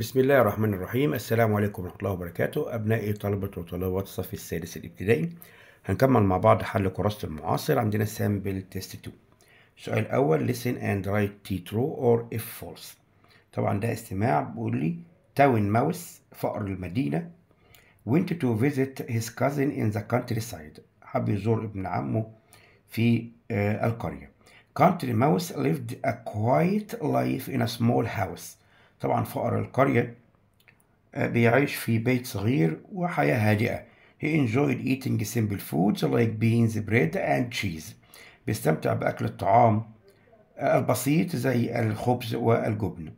بسم الله الرحمن الرحيم السلام عليكم ورحمة الله وبركاته أبنائي طلبة وطلبات الصف السادس الابتدائي هنكمل مع بعض حل كراسة المعاصر عندنا سامبل تيست 2 السؤال الأول listen and write T true or if false طبعا ده استماع بيقول لي تاون ماوس فقر المدينة went to visit his cousin in the countryside حب يزور ابن عمه في آه، القرية country mouse lived a quiet life in a small house طبعا فقر القرية آه، بيعيش في بيت صغير وحياة هادئة He enjoyed eating simple foods like beans, bread and cheese بيستمتع بأكل الطعام آه، البسيط زي الخبز والجبن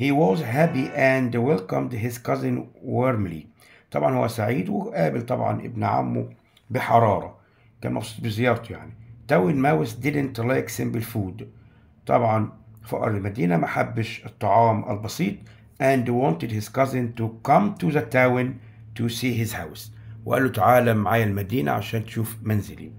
He was happy and welcomed his cousin warmly طبعا هو سعيد وقابل طبعا ابن عمه بحرارة كان مبسوط بزيارته يعني Tawin Mouse didn't like simple food طبعا فقر المدينة ما حبش الطعام البسيط and wanted his cousin to come to the town to see his house وقال له تعالى معايا المدينة عشان تشوف منزلي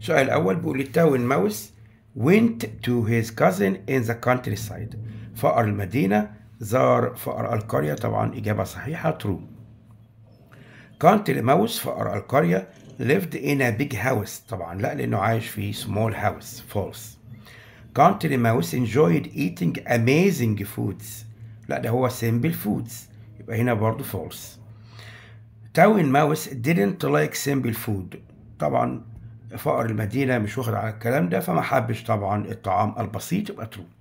السؤال الأول بيقول التاون ماوس went to his cousin in the countryside فقر المدينة زار فقر القرية طبعا إجابة صحيحة true كانتل ماوس فقر القرية lived in a big house طبعا لا لأنه عايش في small house false country mouse enjoyed eating amazing foods لا ده هو simple foods يبقى هنا برضه false تاون ماوس didn't like simple food طبعا فقر المدينة مش واخد على الكلام ده فما حبش طبعا الطعام البسيط يبقى true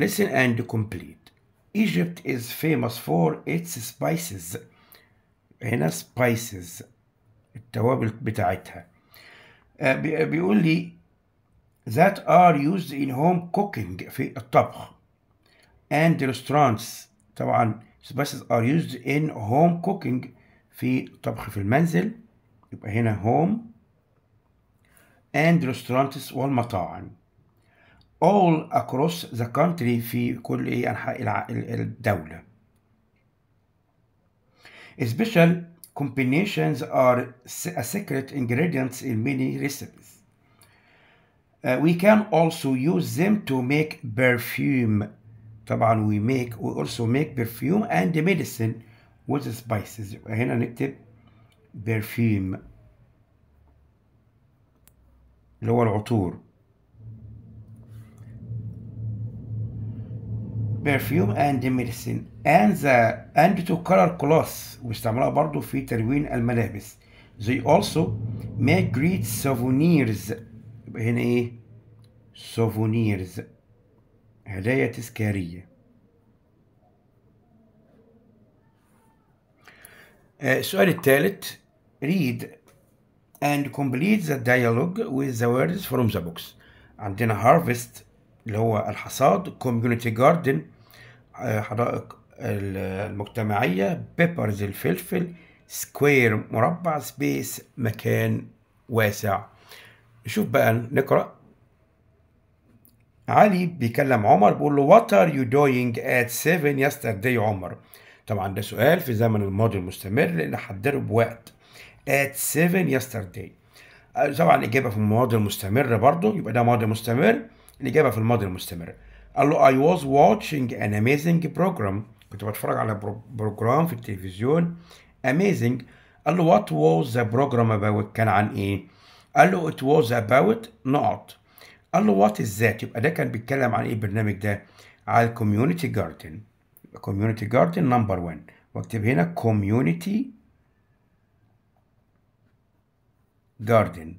listen and complete Egypt is famous for its spices هنا spices التوابل بتاعتها بيقول لي that are used in home cooking في الطبخ and restaurants طبعا spices are used in home cooking في طبخ في المنزل يبقى هنا home and restaurants والمطاعم all across the country في كل أنحاء الدولة special combinations are a secret ingredients in many recipes Uh, we can also use them to make perfume. طبعا we make we also make perfume and medicine with spices. هنا نكتب perfume اللي هو العطور. perfume and medicine and the and to color cloth واستعملها برضو في تلوين الملابس. They also make great souvenirs يبقى هنا ايه سوفونيرز هدايا تذكارية آه، السؤال الثالث read and complete the dialogue with the words from the books عندنا harvest اللي هو الحصاد community garden آه، حدائق المجتمعية peppers الفلفل square مربع space مكان واسع نشوف بقى نقرأ علي بيكلم عمر بيقول له وات ار يو دوينج ات 7 يسترداي عمر طبعا ده سؤال في زمن الماضي المستمر لان حضره بوقت ات 7 يسترداي طبعا الاجابه في الماضي المستمر برضه يبقى ده ماضي مستمر الاجابه في الماضي المستمر قال له اي واز واتشينج ان اميزنج بروجرام كنت بتفرج على بروجرام في التلفزيون اميزنج قال له وات واز ذا بروجرام اباوت كان عن ايه قال له it was about not قال له وات از ذات يبقى ده كان بيتكلم عن ايه البرنامج ده على الكوميونتي جاردن كوميونتي جاردن نمبر 1 واكتب هنا كوميونتي جاردن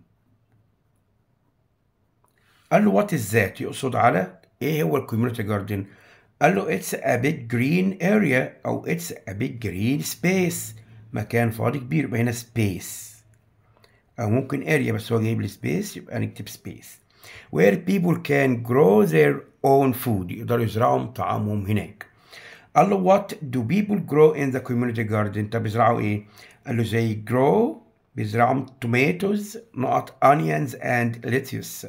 قال له وات از ذات يقصد على ايه هو الكوميونتي جاردن قال له اتس ا بيج جرين اريا او اتس ا بيج جرين سبيس مكان فاضي كبير يبقى هنا سبيس او ممكن اريا بس هو جايب لي سبيس يبقى نكتب سبيس where people can grow their own food يقدروا يزرعوا طعامهم هناك قال له what do people grow in the community garden طب بيزرعوا ايه قال له they grow بيزرعوا tomatoes نقط onions and lettuce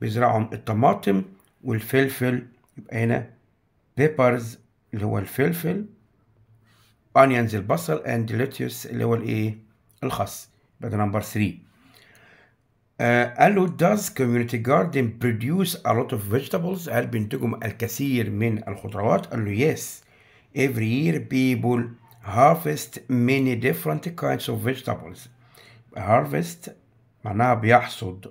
بيزرعوا الطماطم والفلفل يبقى هنا peppers اللي هو الفلفل onions البصل and lettuce اللي هو الايه الخس بعد نمبر 3 قال له does community garden produce a lot of vegetables هل بينتجوا الكثير من الخضروات قال له yes every year people harvest many different kinds of vegetables harvest معناها بيحصد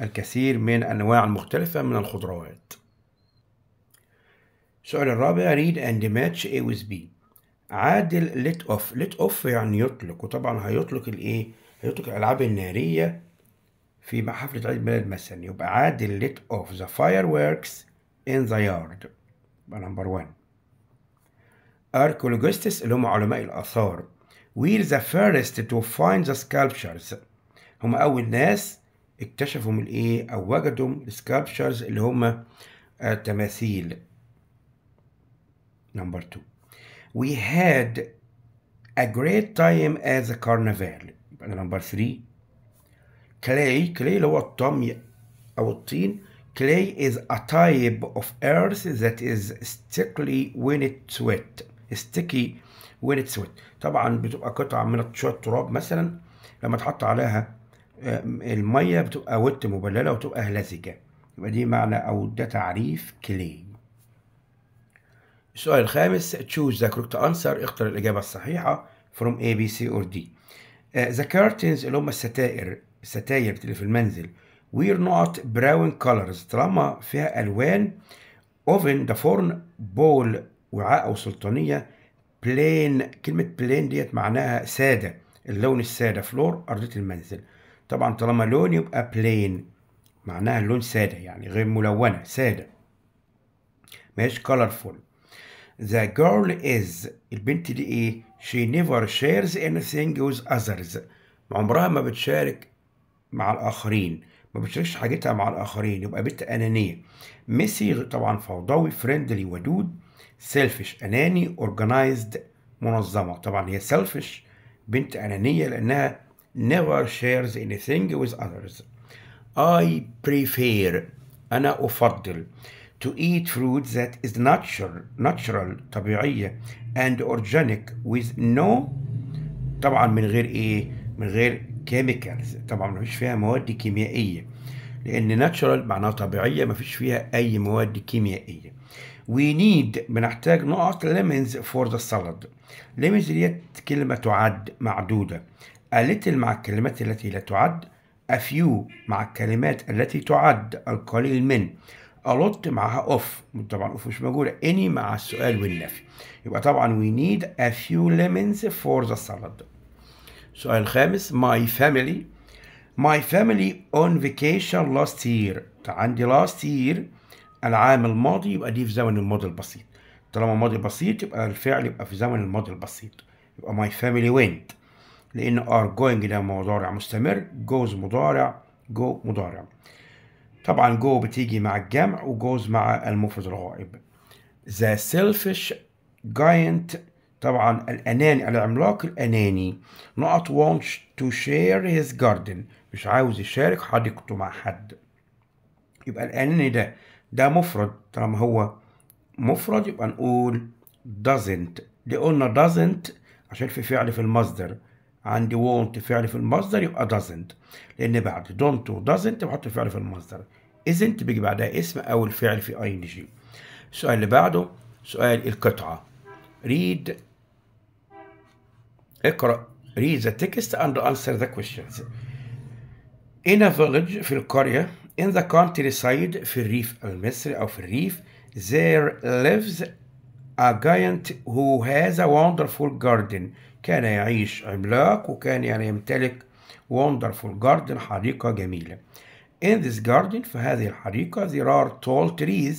الكثير من أنواع مختلفة من الخضروات السؤال الرابع read and match A with B عادل ليت اوف ليت اوف يعني يطلق وطبعا هيطلق الايه هيطلق الالعاب الناريه في حفله عيد ميلاد مثلا يبقى عادل ليت اوف ذا فاير وركس ان ذا يارد يبقى نمبر 1 اركولوجيستس اللي هم علماء الاثار وير ذا فيرست تو فايند ذا سكالبشرز هم اول ناس اكتشفوا من الايه او وجدوا السكالبشرز اللي هم التماثيل آه، نمبر 2 we had a great time at the carnival يبقى number 3 clay clay اللي هو الطمي أو الطين clay is a type of earth that is sticky when it's wet sticky when it's wet طبعا بتبقى قطعة من شوية تراب مثلا لما تحط عليها آه، المية بتبقى وت مبللة وتبقى لزجة يبقى دي معنى أو ده تعريف كلي السؤال الخامس choose the correct answer اختر الإجابة الصحيحة from A B C or D uh, the curtains اللي هم الستائر الستاير اللي في المنزل were not brown colors طالما فيها ألوان oven the فورن bowl وعاء أو سلطانية plain كلمة plain ديت معناها سادة اللون السادة فلور أرضية المنزل طبعا طالما لون يبقى plain معناها اللون سادة يعني غير ملونة سادة ماهيش colorful The girl is البنت دي ايه؟ She never shares anything with others عمرها ما بتشارك مع الآخرين ما بتشاركش حاجتها مع الآخرين يبقى بنت أنانية ميسي طبعا فوضوي فريندلي ودود سيلفش أناني أورجنايزد منظمة طبعا هي سيلفش بنت أنانية لأنها never shares anything with others I prefer أنا أفضل to eat fruit that is natural natural طبيعية and organic with no طبعا من غير ايه من غير كيميكالز طبعا ما فيش فيها مواد كيميائية لأن natural معناها طبيعية ما فيش فيها أي مواد كيميائية we need بنحتاج نقط lemons for the salad lemons ديت كلمة تعد معدودة a little مع الكلمات التي لا تعد a few مع الكلمات التي تعد القليل من الوت معاها اوف طبعا اوف مش موجوده اني مع السؤال والنفي يبقى طبعا وي نيد ا فيو ليمونز فور ذا سالاد السؤال الخامس ماي فاميلي ماي فاميلي اون فيكيشن لاست يير عندي لاست يير العام الماضي يبقى دي في زمن الماضي البسيط طالما الماضي بسيط يبقى الفعل يبقى في زمن الماضي البسيط يبقى ماي فاميلي وينت لان ار جوينج ده مضارع مستمر جوز مضارع جو مضارع طبعا جو بتيجي مع الجمع وجوز مع المفرد الغائب ذا سيلفش جاينت طبعا الأناني العملاق الأناني نوت وونت تو شير هيز جاردن مش عاوز يشارك حديقته مع حد يبقى الأناني ده ده مفرد طالما هو مفرد يبقى نقول doesn't دي قلنا doesn't عشان في فعل في المصدر عندي وونت فعل في المصدر يبقى doesn't لأن بعد don't و doesn't بحط فعل في المصدر isn't بيجي بعدها اسم أو الفعل في ing السؤال اللي بعده سؤال القطعة read اقرأ read the text and answer the questions in a village في القرية in the countryside في الريف المصري أو في الريف there lives a giant who has a wonderful garden كان يعيش عملاق وكان يعني يمتلك wonderful garden حديقة جميلة In this garden في هذه الحديقة there are tall trees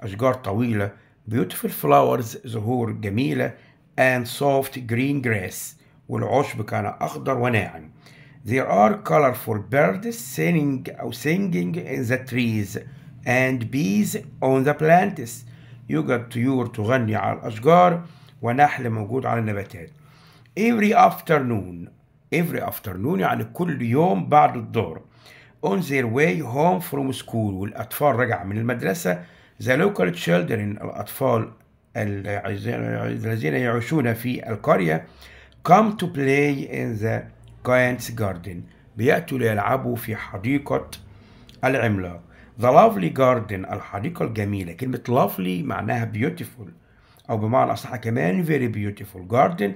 أشجار طويلة beautiful flowers زهور جميلة and soft green grass والعشب كان أخضر وناعم There are colorful birds singing أو uh, singing in the trees and bees on the plants يوجد طيور تغني على الأشجار ونحل موجود على النباتات Every afternoon Every afternoon يعني كل يوم بعد الظهر on their way home from school والأطفال رجع من المدرسة the local children الأطفال الذين يعيشون في القرية come to play in the giant's garden بيأتوا ليلعبوا في حديقة العملاق the lovely garden الحديقة الجميلة كلمة lovely معناها beautiful أو بمعنى أصح كمان very beautiful garden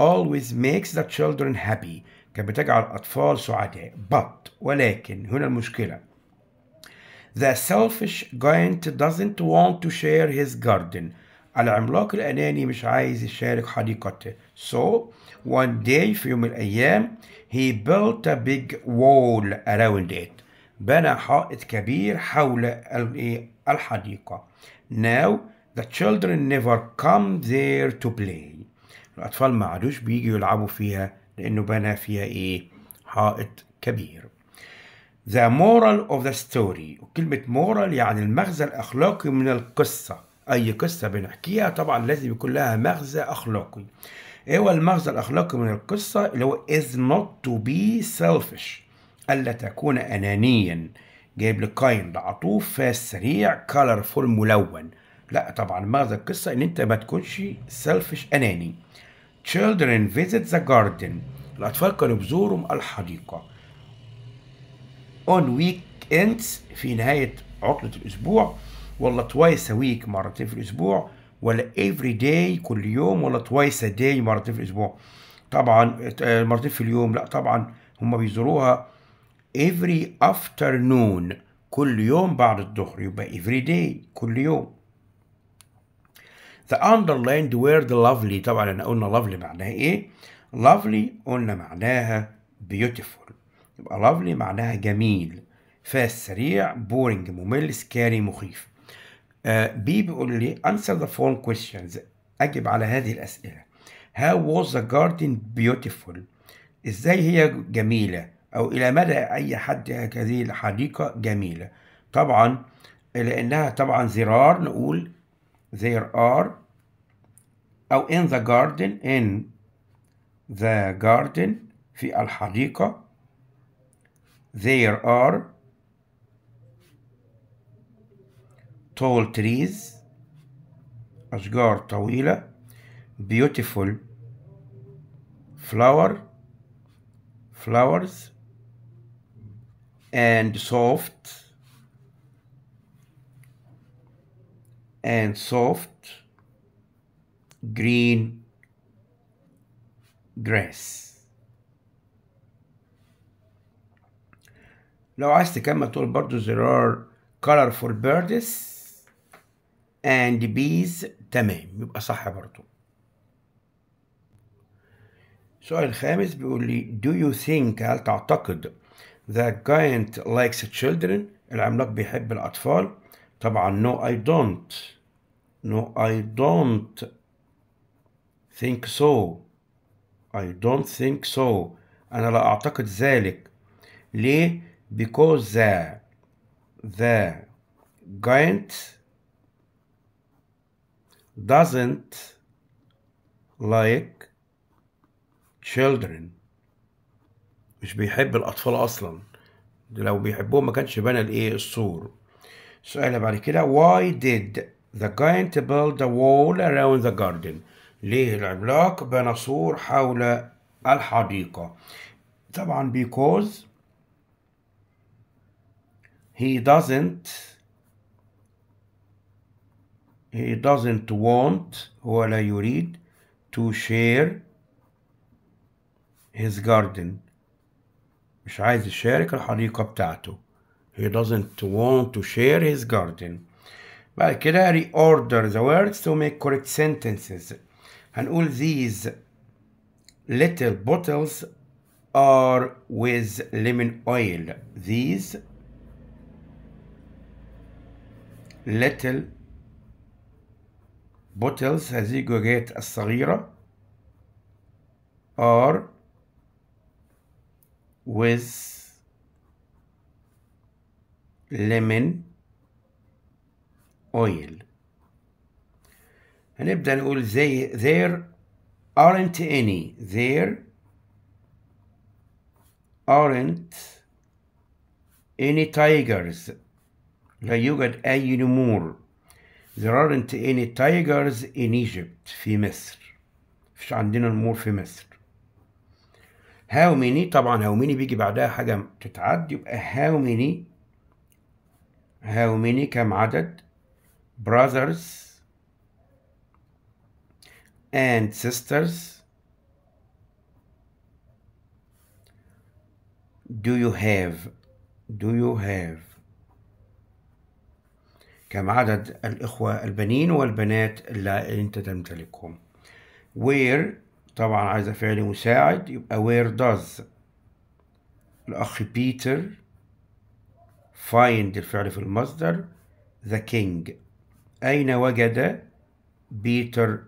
always makes the children happy كانت بتجعل الأطفال سعداء but ولكن هنا المشكلة The selfish giant doesn't want to share his garden. العملاق الأناني مش عايز يشارك حديقته. So one day في يوم من الأيام he built a big wall around it. بنى حائط كبير حول الحديقة. Now the children never come there to play. الأطفال ما عادوش بيجوا يلعبوا فيها لأنه بنى فيها إيه حائط كبير The moral of the story وكلمة moral يعني المغزى الأخلاقي من القصة أي قصة بنحكيها طبعا لازم يكون لها مغزى أخلاقي إيه هو المغزى الأخلاقي من القصة اللي هو is not to be selfish ألا تكون أنانيا جايب لك kind عطوف سريع colorful ملون لا طبعا مغزى القصة إن أنت ما تكونش selfish أناني Children visit the garden. الأطفال كانوا بيزوروا الحديقة. On weekends في نهاية عطلة الأسبوع ولا twice a week مرتين في الأسبوع ولا every day كل يوم ولا twice a day مرتين في الأسبوع. طبعا آه، مرتين في اليوم لا طبعا هم بيزوروها every afternoon كل يوم بعد الظهر يبقى every day كل يوم. The underlined word lovely طبعا احنا قلنا lovely معناها ايه lovely قلنا معناها beautiful يبقى lovely معناها جميل fast سريع boring ممل سكاري مخيف آه بي بيقول لي answer the following questions اجب على هذه الاسئله how was the garden beautiful ازاي هي جميله او الى مدى اي حد هذه الحديقه جميله طبعا لانها طبعا زرار نقول there are أو in the garden in the garden في الحديقة there are tall trees أشجار طويلة beautiful flower flowers and soft and soft green grass لو عايز تكمل تقول برضو there are colorful birds and bees تمام يبقى صح برضو سؤال الخامس بيقول لي do you think هل تعتقد that giant likes children العملاق بيحب الأطفال طبعا no I don't no I don't think so I don't think so أنا لا أعتقد ذلك ليه because the the giant doesn't like children مش بيحب الأطفال أصلا لو بيحبهم ما كانش بنى الإيه السور السؤال بعد كده why did the giant build a wall around the garden ليه للعملاق بناصور حول الحديقة طبعا because he doesn't he doesn't want هو لا يريد to share his garden مش عايز يشارك الحديقة بتاعته he doesn't want to share his garden بعد كده reorder the words to make correct sentences and all these little bottles are with lemon oil these little bottles as you get a الصغيرة are with lemon oil هنبدأ نقول زي there aren't any there aren't any tigers لا يوجد أي نمور there aren't any tigers in Egypt في مصر مفيش عندنا نمور في مصر how many طبعا how many بيجي بعدها حاجة تتعد يبقى how many how many كم عدد brothers and sisters? Do you have do you have كم عدد الإخوة البنين والبنات اللي أنت تمتلكهم where طبعا عايزة فعل مساعد يبقى where does الأخ بيتر find الفعل في المصدر the king أين وجد بيتر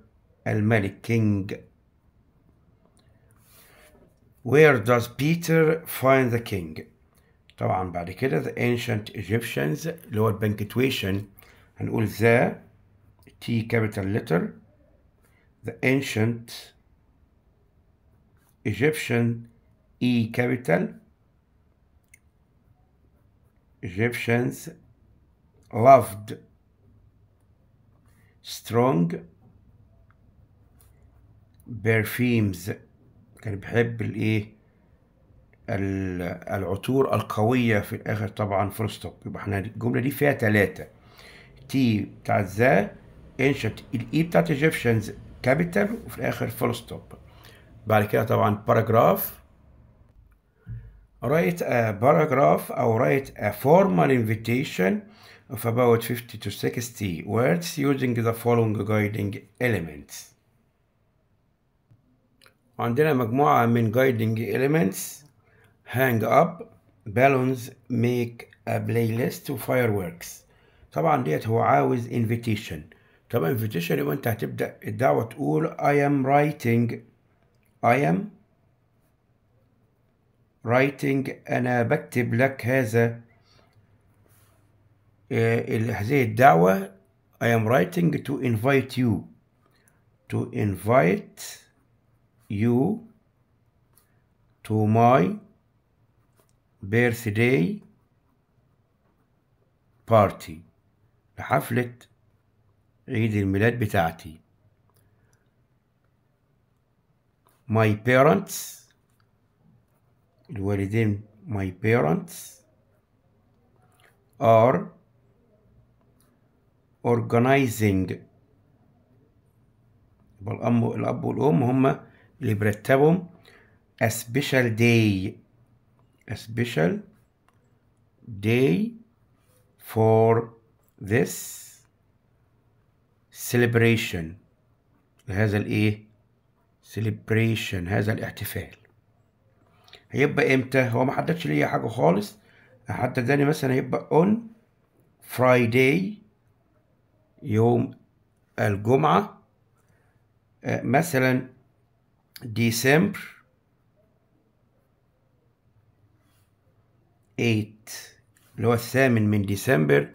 الملك king where does Peter find the king طبعا بعد كده the ancient Egyptians اللي هو البنكتويشن هنقول the T capital letter the ancient Egyptian E capital Egyptians loved strong بيرفيمز كان بيحب الايه العطور القوية في الآخر طبعا فول ستوب يبقى احنا الجملة دي فيها تلاتة تي بتاعت ذا انشت الاي e بتاعت ايجيبشنز كابيتال وفي الآخر فول ستوب بعد كده طبعا باراجراف write a paragraph او write a formal invitation of about 50 to 60 words using the following guiding elements عندنا مجموعة من guiding elements hang up balloons make a playlist to fireworks طبعا ديت هو عاوز invitation طبعا invitation يبقى انت هتبدأ الدعوة تقول I am writing I am writing أنا بكتب لك هذا هذه الدعوة I am writing to invite you to invite you to my birthday party لحفلة عيد الميلاد بتاعتي my parents الوالدين my parents are organizing الأم الأب والأم هما اللي برتبهم a special day a special day for this celebration هذا الايه celebration هذا الاحتفال هيبقى امتى هو ما حددش ليا حاجه خالص حددني مثلا هيبقى on Friday يوم الجمعه آه، مثلا ديسمبر 8 اللي هو الثامن من ديسمبر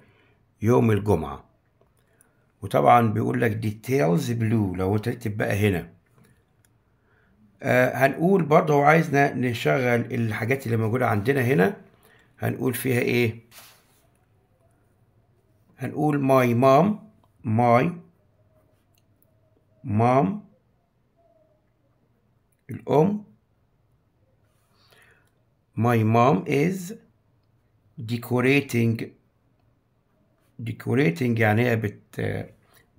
يوم الجمعة وطبعا بيقول لك ديتيلز بلو لو تكتب بقى هنا آه هنقول برضه هو عايزنا نشغل الحاجات اللي موجودة عندنا هنا هنقول فيها ايه هنقول ماي مام ماي مام الأم My mom is decorating decorating يعني هي بت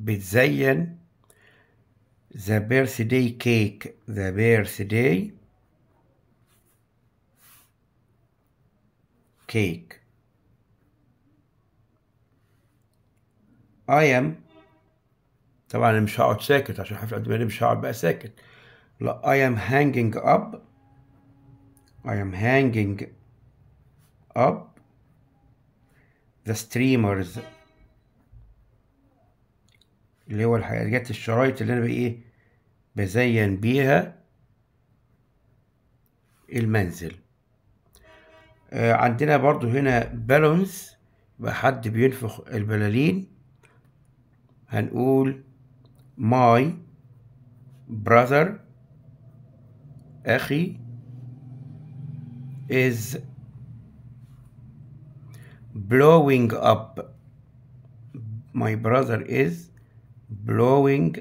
بتزين the birthday cake the birthday cake I am طبعا مش هقعد ساكت عشان حفلة قد مش هقعد بقى ساكت لا I am hanging up I am hanging up the streamers اللي هو الحاجات الشرايط اللي انا بايه بزين بيها المنزل آه عندنا برضو هنا بالونز يبقى حد بينفخ البلالين هنقول my brother أخي is blowing up my brother is blowing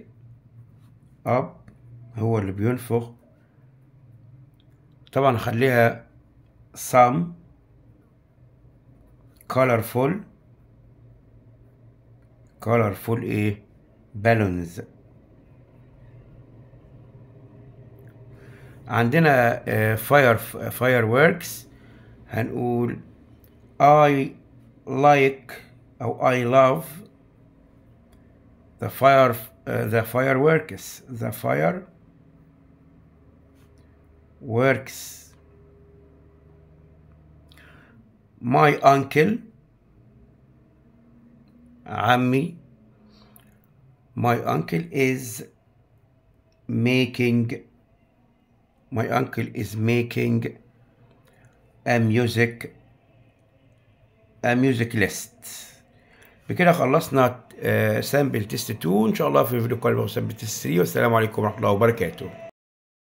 up هو اللي بينفخ طبعا خليها some colorful colorful ايه balloons عندنا فاير فاير ووركس هنقول I like أو I love the fire the fireworks the fire works my uncle عمي my uncle is making my uncle is making a music a music list بكده خلصنا آه، سامبل تيست 2 ان شاء الله في فيديو قادم سامبل تيست 3 والسلام عليكم ورحمه الله وبركاته